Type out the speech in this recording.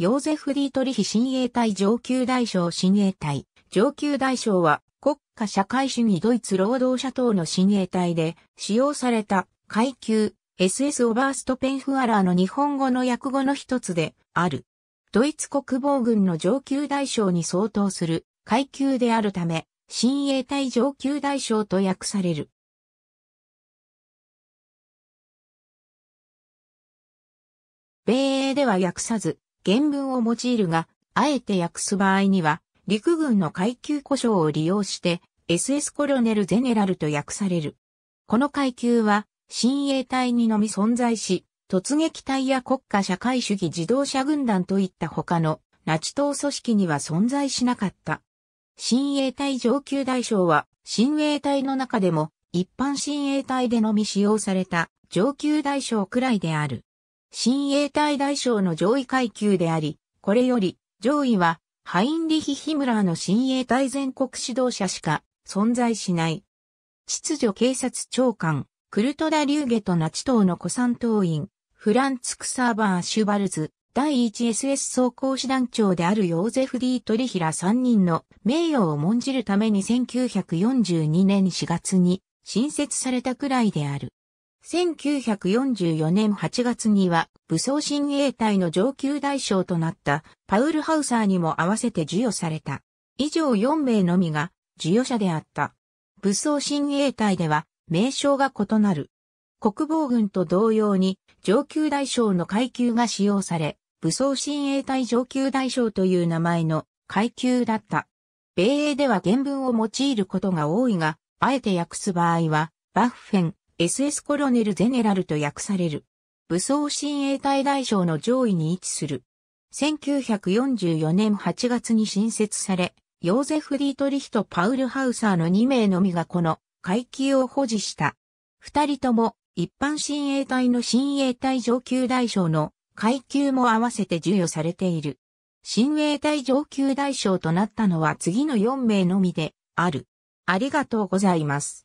ヨーゼフ・ディートリヒ親衛隊上級大将親衛隊。上級大将は国家社会主義ドイツ労働者党の親衛隊で使用された階級 SS オバーストペンフアラーの日本語の訳語の一つである。ドイツ国防軍の上級大将に相当する階級であるため、親衛隊上級大将と訳される。米英では訳さず、原文を用いるが、あえて訳す場合には、陸軍の階級故障を利用して、SS コロネルゼネラルと訳される。この階級は、親衛隊にのみ存在し、突撃隊や国家社会主義自動車軍団といった他のナチ党組織には存在しなかった。親衛隊上級大将は、親衛隊の中でも一般親衛隊でのみ使用された上級大将くらいである。新衛隊大将の上位階級であり、これより上位はハインリヒ・ヒムラーの新衛隊全国指導者しか存在しない。秩序警察長官、クルトダ・リューゲとナチ党の古参党員、フランツ・クサーバー・シュバルズ、第 1SS 総工師団長であるヨーゼフ・ディ・トリヒラ3人の名誉を重んじるために1942年4月に新設されたくらいである。1944年8月には武装親衛隊の上級大将となったパウル・ハウサーにも合わせて授与された。以上4名のみが授与者であった。武装親衛隊では名称が異なる。国防軍と同様に上級大将の階級が使用され、武装親衛隊上級大将という名前の階級だった。米英では原文を用いることが多いが、あえて訳す場合は、バッフェン、SS コロネルゼネラルと訳される。武装親衛隊大将の上位に位置する。1944年8月に新設され、ヨーゼフ・ディートリヒとパウル・ハウサーの2名のみがこの階級を保持した。二人とも一般親衛隊の親衛隊上級大将の階級も合わせて授与されている。親衛隊上級大将となったのは次の4名のみである。ありがとうございます。